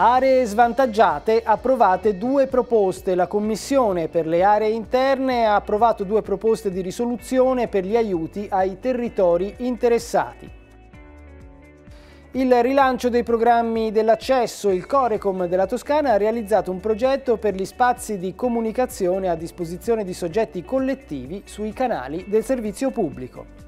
Aree svantaggiate approvate due proposte. La Commissione per le aree interne ha approvato due proposte di risoluzione per gli aiuti ai territori interessati. Il rilancio dei programmi dell'accesso, il Corecom della Toscana ha realizzato un progetto per gli spazi di comunicazione a disposizione di soggetti collettivi sui canali del servizio pubblico.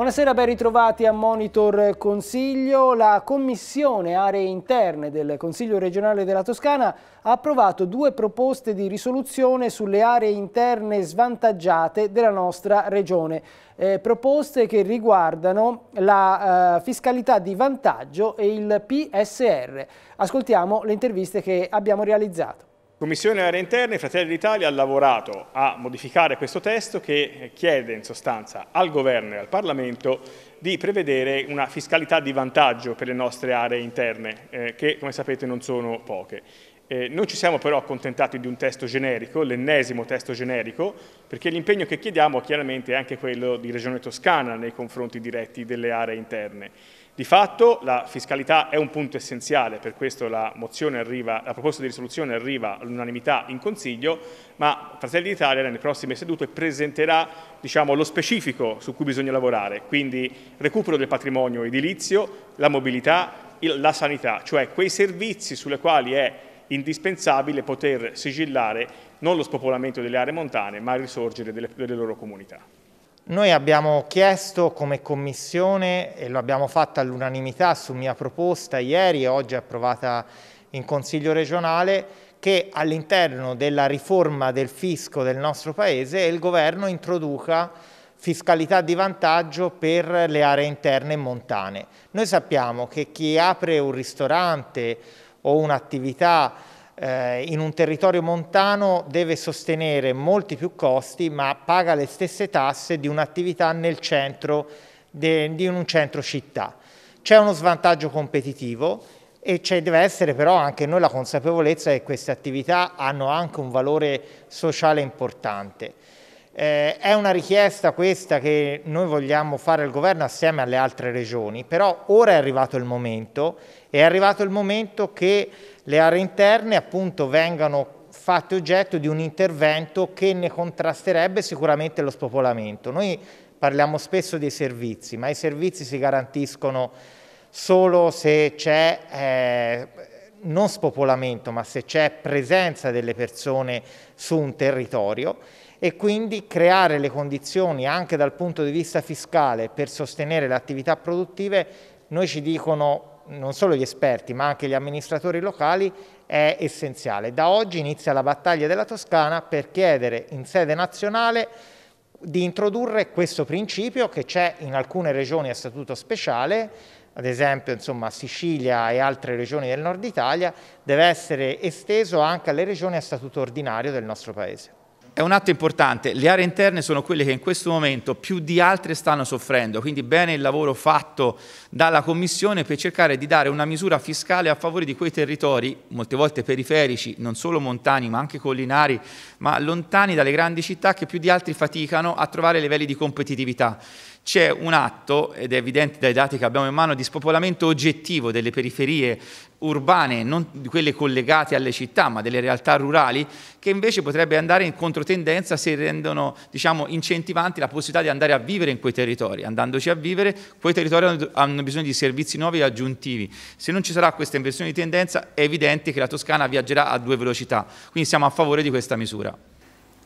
Buonasera, ben ritrovati a Monitor Consiglio. La Commissione Aree Interne del Consiglio regionale della Toscana ha approvato due proposte di risoluzione sulle aree interne svantaggiate della nostra regione. Eh, proposte che riguardano la eh, fiscalità di vantaggio e il PSR. Ascoltiamo le interviste che abbiamo realizzato. Commissione Aree Interne, Fratelli d'Italia ha lavorato a modificare questo testo che chiede in sostanza al Governo e al Parlamento di prevedere una fiscalità di vantaggio per le nostre aree interne, eh, che come sapete non sono poche. Eh, non ci siamo però accontentati di un testo generico, l'ennesimo testo generico, perché l'impegno che chiediamo chiaramente è anche quello di Regione Toscana nei confronti diretti delle aree interne. Di fatto la fiscalità è un punto essenziale, per questo la, arriva, la proposta di risoluzione arriva all'unanimità in Consiglio, ma Fratelli d'Italia nelle prossime sedute presenterà diciamo, lo specifico su cui bisogna lavorare, quindi recupero del patrimonio edilizio, la mobilità, la sanità, cioè quei servizi sulle quali è indispensabile poter sigillare non lo spopolamento delle aree montane, ma il risorgere delle, delle loro comunità. Noi abbiamo chiesto come Commissione, e lo abbiamo fatto all'unanimità su mia proposta ieri e oggi approvata in Consiglio regionale, che all'interno della riforma del fisco del nostro Paese il Governo introduca fiscalità di vantaggio per le aree interne e montane. Noi sappiamo che chi apre un ristorante o un'attività eh, in un territorio montano deve sostenere molti più costi ma paga le stesse tasse di un'attività nel centro, de, in un centro città. C'è uno svantaggio competitivo e ci deve essere però anche noi la consapevolezza che queste attività hanno anche un valore sociale importante. Eh, è una richiesta questa che noi vogliamo fare al governo assieme alle altre regioni, però ora è arrivato il momento, è arrivato il momento che le aree interne appunto vengano fatte oggetto di un intervento che ne contrasterebbe sicuramente lo spopolamento. Noi parliamo spesso dei servizi, ma i servizi si garantiscono solo se c'è eh, non spopolamento, ma se c'è presenza delle persone su un territorio e quindi creare le condizioni anche dal punto di vista fiscale per sostenere le attività produttive, noi ci dicono non solo gli esperti ma anche gli amministratori locali è essenziale. Da oggi inizia la battaglia della Toscana per chiedere in sede nazionale di introdurre questo principio che c'è in alcune regioni a statuto speciale, ad esempio insomma, Sicilia e altre regioni del nord Italia, deve essere esteso anche alle regioni a statuto ordinario del nostro Paese è un atto importante. Le aree interne sono quelle che in questo momento più di altre stanno soffrendo, quindi bene il lavoro fatto dalla Commissione per cercare di dare una misura fiscale a favore di quei territori, molte volte periferici, non solo montani ma anche collinari, ma lontani dalle grandi città che più di altri faticano a trovare livelli di competitività c'è un atto, ed è evidente dai dati che abbiamo in mano, di spopolamento oggettivo delle periferie urbane, non quelle collegate alle città, ma delle realtà rurali, che invece potrebbe andare in controtendenza se rendono diciamo, incentivanti la possibilità di andare a vivere in quei territori. Andandoci a vivere, quei territori hanno bisogno di servizi nuovi e aggiuntivi. Se non ci sarà questa inversione di tendenza, è evidente che la Toscana viaggerà a due velocità. Quindi siamo a favore di questa misura.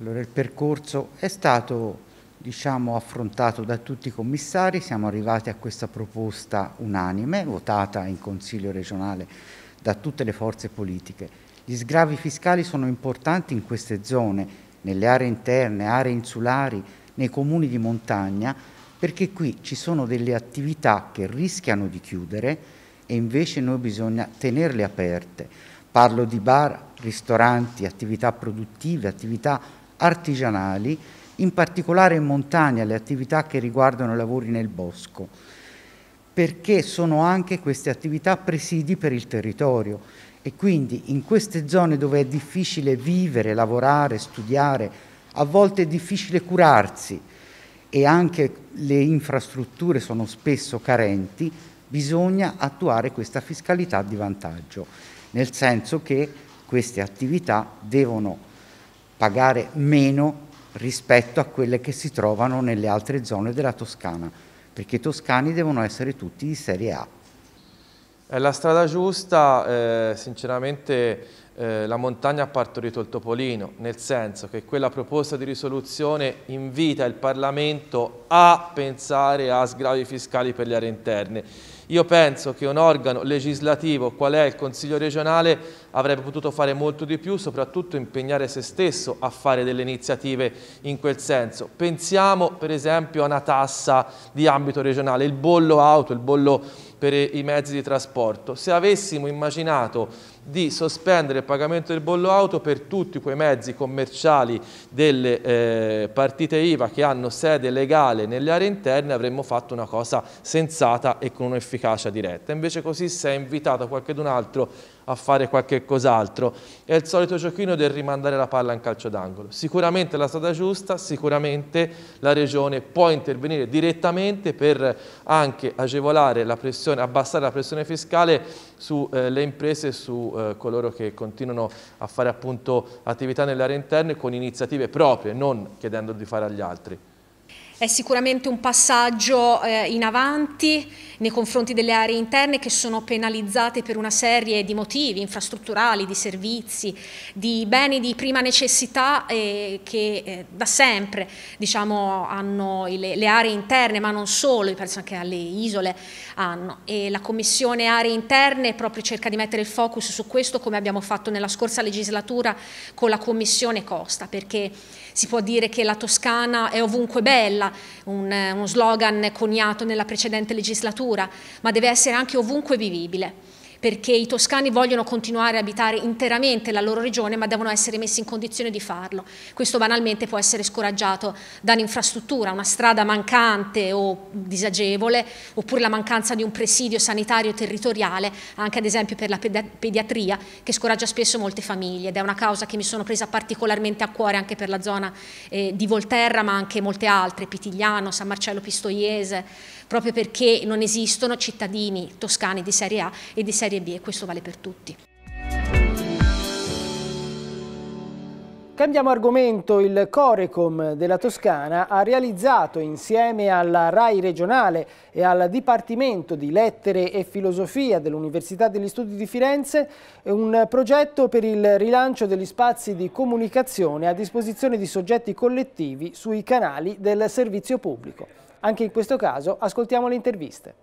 Allora il percorso è stato diciamo, affrontato da tutti i commissari, siamo arrivati a questa proposta unanime, votata in Consiglio regionale da tutte le forze politiche. Gli sgravi fiscali sono importanti in queste zone, nelle aree interne, aree insulari, nei comuni di montagna, perché qui ci sono delle attività che rischiano di chiudere e invece noi bisogna tenerle aperte. Parlo di bar, ristoranti, attività produttive, attività artigianali in particolare in montagna, le attività che riguardano i lavori nel bosco, perché sono anche queste attività presidi per il territorio e quindi in queste zone dove è difficile vivere, lavorare, studiare, a volte è difficile curarsi e anche le infrastrutture sono spesso carenti, bisogna attuare questa fiscalità di vantaggio, nel senso che queste attività devono pagare meno rispetto a quelle che si trovano nelle altre zone della Toscana, perché i toscani devono essere tutti di serie A. È la strada giusta, eh, sinceramente eh, la montagna ha partorito il topolino, nel senso che quella proposta di risoluzione invita il Parlamento a pensare a sgravi fiscali per le aree interne. Io penso che un organo legislativo, qual è il Consiglio regionale, avrebbe potuto fare molto di più, soprattutto impegnare se stesso a fare delle iniziative in quel senso. Pensiamo per esempio a una tassa di ambito regionale, il bollo auto, il bollo per i mezzi di trasporto. Se avessimo immaginato di sospendere il pagamento del bollo auto per tutti quei mezzi commerciali delle eh, partite IVA che hanno sede legale nelle aree interne, avremmo fatto una cosa sensata e con un'efficacia diretta. Invece così si è invitato qualcun altro a fare qualche cos'altro. È il solito giochino del rimandare la palla in calcio d'angolo. Sicuramente la strada giusta, sicuramente la Regione può intervenire direttamente per anche agevolare la pressione, abbassare la pressione fiscale sulle eh, imprese e su eh, coloro che continuano a fare appunto attività nell'area interna con iniziative proprie, non chiedendo di fare agli altri. È sicuramente un passaggio eh, in avanti nei confronti delle aree interne che sono penalizzate per una serie di motivi infrastrutturali, di servizi, di beni di prima necessità eh, che eh, da sempre diciamo, hanno le, le, aree interne, ma non solo, penso anche alle isole hanno. E la Commissione Aree Interne proprio cerca di mettere il focus su questo come abbiamo fatto nella scorsa legislatura con la Commissione Costa, perché si può dire che la Toscana è ovunque bella, un, eh, un slogan coniato nella precedente legislatura, ma deve essere anche ovunque vivibile perché i toscani vogliono continuare a abitare interamente la loro regione ma devono essere messi in condizione di farlo. Questo banalmente può essere scoraggiato dall'infrastruttura, una strada mancante o disagevole oppure la mancanza di un presidio sanitario territoriale anche ad esempio per la pediatria che scoraggia spesso molte famiglie ed è una causa che mi sono presa particolarmente a cuore anche per la zona eh, di Volterra ma anche molte altre, Pitigliano, San Marcello Pistoiese, proprio perché non esistono cittadini toscani di serie A e di serie B Serie B e questo vale per tutti. Cambiamo argomento, il Corecom della Toscana ha realizzato insieme alla RAI regionale e al Dipartimento di Lettere e Filosofia dell'Università degli Studi di Firenze un progetto per il rilancio degli spazi di comunicazione a disposizione di soggetti collettivi sui canali del servizio pubblico. Anche in questo caso ascoltiamo le interviste.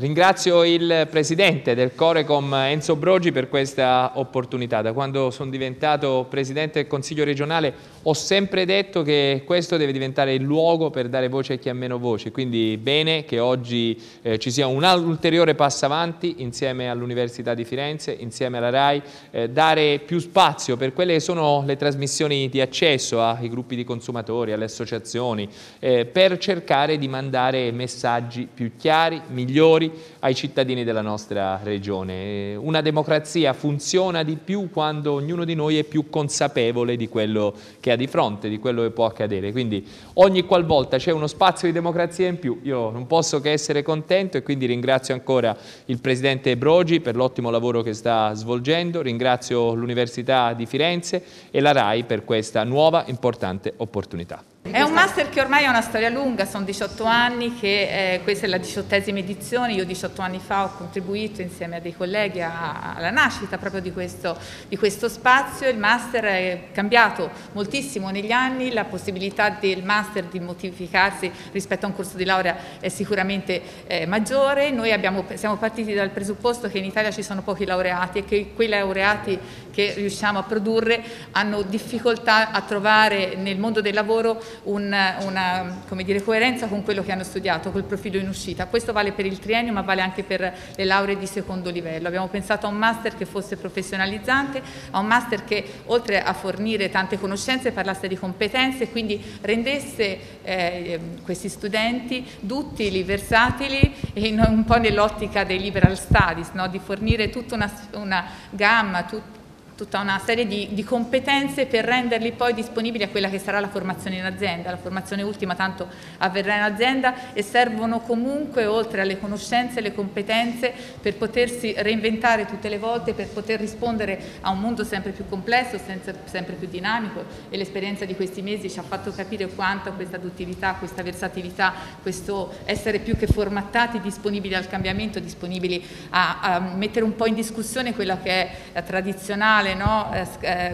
Ringrazio il presidente del Corecom Enzo Brogi per questa opportunità. Da quando sono diventato presidente del Consiglio regionale ho sempre detto che questo deve diventare il luogo per dare voce a chi ha meno voce, quindi bene che oggi eh, ci sia un ulteriore passo avanti insieme all'Università di Firenze, insieme alla RAI, eh, dare più spazio per quelle che sono le trasmissioni di accesso ai gruppi di consumatori, alle associazioni, eh, per cercare di mandare messaggi più chiari, migliori, ai cittadini della nostra regione. Una democrazia funziona di più quando ognuno di noi è più consapevole di quello che ha di fronte, di quello che può accadere. Quindi ogni qualvolta c'è uno spazio di democrazia in più, io non posso che essere contento e quindi ringrazio ancora il Presidente Brogi per l'ottimo lavoro che sta svolgendo, ringrazio l'Università di Firenze e la RAI per questa nuova importante opportunità. È un master che ormai ha una storia lunga, sono 18 anni, che, eh, questa è la diciottesima edizione, io 18 anni fa ho contribuito insieme a dei colleghi a, alla nascita proprio di questo, di questo, spazio, il master è cambiato moltissimo negli anni, la possibilità del master di modificarsi rispetto a un corso di laurea è sicuramente eh, maggiore, noi abbiamo, siamo partiti dal presupposto che in Italia ci sono pochi laureati e che quei laureati che riusciamo a produrre hanno difficoltà a trovare nel mondo del lavoro un, una dire, coerenza con quello che hanno studiato, col profilo in uscita. Questo vale per il triennio ma vale anche per le lauree di secondo livello. Abbiamo pensato a un master che fosse professionalizzante, a un master che oltre a fornire tante conoscenze parlasse di competenze e quindi rendesse eh, questi studenti duttili, versatili in, un po' nell'ottica dei liberal studies, no? di fornire tutta una, una gamma, tutta tutta una serie di, di, competenze per renderli poi disponibili a quella che sarà la formazione in azienda. La formazione ultima tanto avverrà in azienda e servono comunque, oltre alle conoscenze e le competenze, per potersi reinventare tutte le volte, per poter rispondere a un mondo sempre più complesso, sempre più dinamico e l'esperienza di questi mesi ci ha fatto capire quanto questa aduttività, questa versatilità, questo essere più che formattati, disponibili al cambiamento, disponibili a, a mettere un po' in discussione quella che è la tradizionale tradizionale no? eh,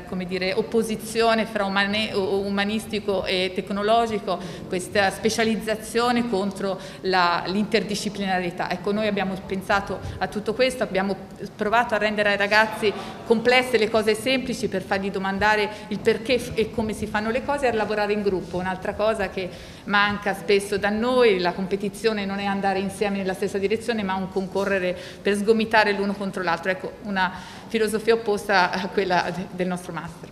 eh dire, opposizione fra umane, umanistico e tecnologico, questa specializzazione contro l'interdisciplinarità. Ecco, noi abbiamo pensato a tutto questo, abbiamo provato a rendere ai ragazzi complesse le cose semplici per fargli domandare il perché e come si fanno le cose e a lavorare in gruppo, un'altra cosa che manca spesso da noi, la competizione non è andare insieme nella stessa direzione ma un concorrere per sgomitare l'uno contro l'altro. Ecco, una filosofia opposta a quella del nostro master.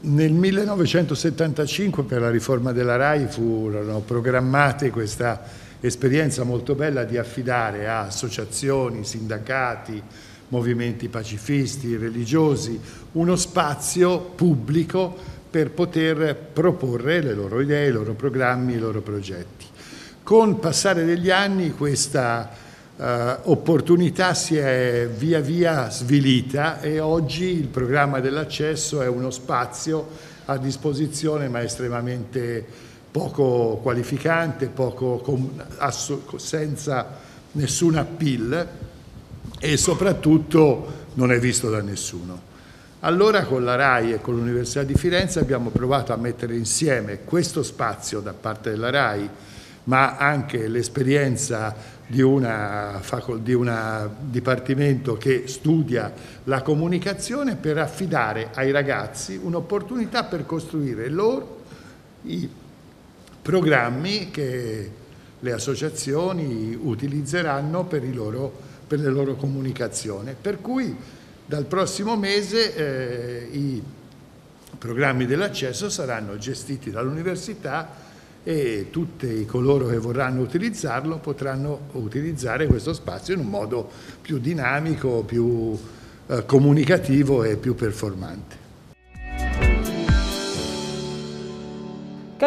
Nel 1975 per la riforma della RAI furono programmate questa esperienza molto bella di affidare a associazioni, sindacati, movimenti pacifisti, religiosi, uno spazio pubblico per poter proporre le loro idee, i loro programmi, i loro progetti. Con passare degli anni questa eh, opportunità si è via via svilita e oggi il programma dell'accesso è uno spazio a disposizione ma estremamente poco qualificante, poco com- ass- senza nessun appeal e soprattutto non è visto da nessuno. Allora con la RAI e con l'Università di Firenze abbiamo provato a mettere insieme questo spazio da parte della RAI ma anche l'esperienza di un dipartimento che studia la comunicazione per affidare ai ragazzi un'opportunità per costruire loro i programmi che le associazioni utilizzeranno per, loro, per le loro comunicazioni. Per cui dal prossimo mese eh, i programmi dell'accesso saranno gestiti dall'università e tutti coloro che vorranno utilizzarlo potranno utilizzare questo spazio in un modo più dinamico, più eh, comunicativo e più performante.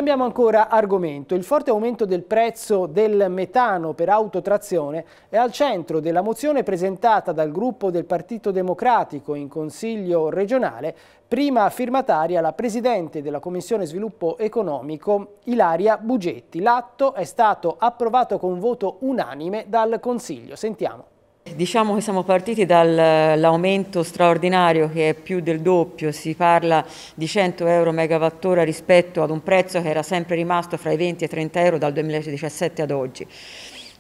Cambiamo ancora argomento. Il forte aumento del prezzo del metano per autotrazione è al centro della mozione presentata dal gruppo del Partito Democratico in Consiglio regionale, prima firmataria la Presidente della Commissione Sviluppo Economico Ilaria Bugetti. L'atto è stato approvato con voto unanime dal Consiglio. Sentiamo. Diciamo che siamo partiti dall'aumento eh, straordinario che è più del doppio, si parla di 100 euro megawattora rispetto ad un prezzo che era sempre rimasto fra i 20 e i 30 euro dal 2017 ad oggi.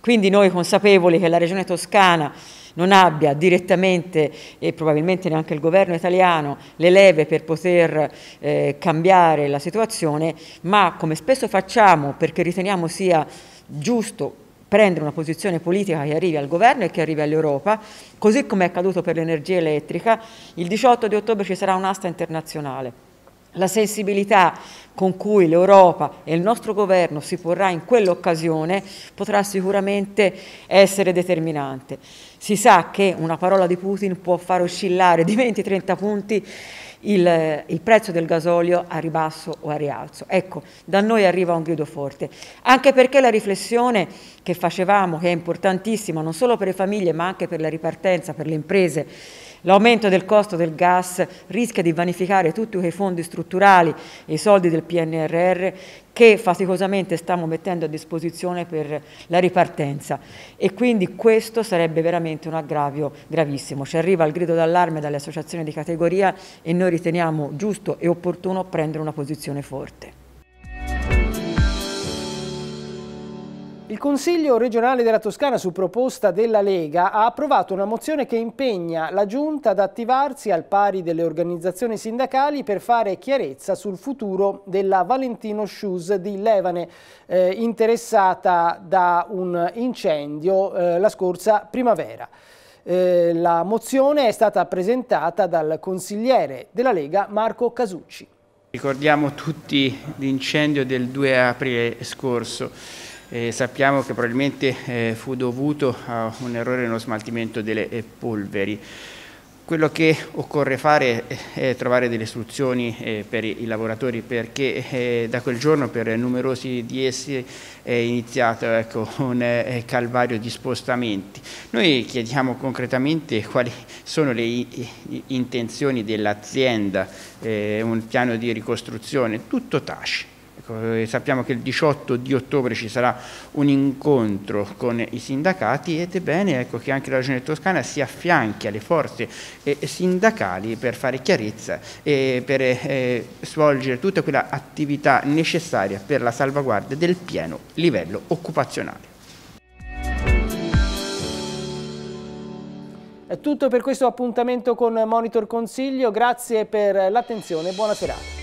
Quindi noi consapevoli che la regione toscana non abbia direttamente e probabilmente neanche il governo italiano le leve per poter eh, cambiare la situazione, ma come spesso facciamo perché riteniamo sia giusto prendere una posizione politica che arrivi al governo e che arrivi all'Europa, così come è accaduto per l'energia elettrica, il 18 di ottobre ci sarà un'asta internazionale. La sensibilità con cui l'Europa e il nostro governo si porrà in quell'occasione potrà sicuramente essere determinante. Si sa che una parola di Putin può far oscillare di 20-30 punti il, il, prezzo del gasolio a ribasso o a rialzo. Ecco, da noi arriva un grido forte, anche perché la riflessione che facevamo, che è importantissima non solo per le famiglie ma anche per la ripartenza, per le imprese, L'aumento del costo del gas rischia di vanificare tutti quei fondi strutturali e i soldi del PNRR che faticosamente stiamo mettendo a disposizione per la ripartenza e quindi questo sarebbe veramente un aggravio gravissimo. Ci arriva il grido d'allarme dalle associazioni di categoria e noi riteniamo giusto e opportuno prendere una posizione forte. Il Consiglio regionale della Toscana, su proposta della Lega, ha approvato una mozione che impegna la Giunta ad attivarsi al pari delle organizzazioni sindacali per fare chiarezza sul futuro della Valentino Shoes di Levane, eh, interessata da un incendio eh, la scorsa primavera. Eh, la mozione è stata presentata dal consigliere della Lega Marco Casucci. Ricordiamo tutti l'incendio del 2 aprile scorso eh, sappiamo che probabilmente eh, fu dovuto a un errore nello smaltimento delle eh, polveri. Quello che occorre fare è trovare delle soluzioni eh, per i lavoratori perché eh, da quel giorno per numerosi di essi è iniziato ecco, un eh, calvario di spostamenti. Noi chiediamo concretamente quali sono le intenzioni dell'azienda, un piano di ricostruzione, tutto tace. Ecco, eh, sappiamo che il 18 di ottobre ci sarà un incontro con i sindacati ed è bene ecco, che anche la Regione Toscana si affianchi alle forze eh, sindacali per fare chiarezza e per eh, svolgere tutta quella attività necessaria per la salvaguardia del pieno livello occupazionale. È tutto per questo appuntamento con Monitor Consiglio, grazie per l'attenzione e buona serata.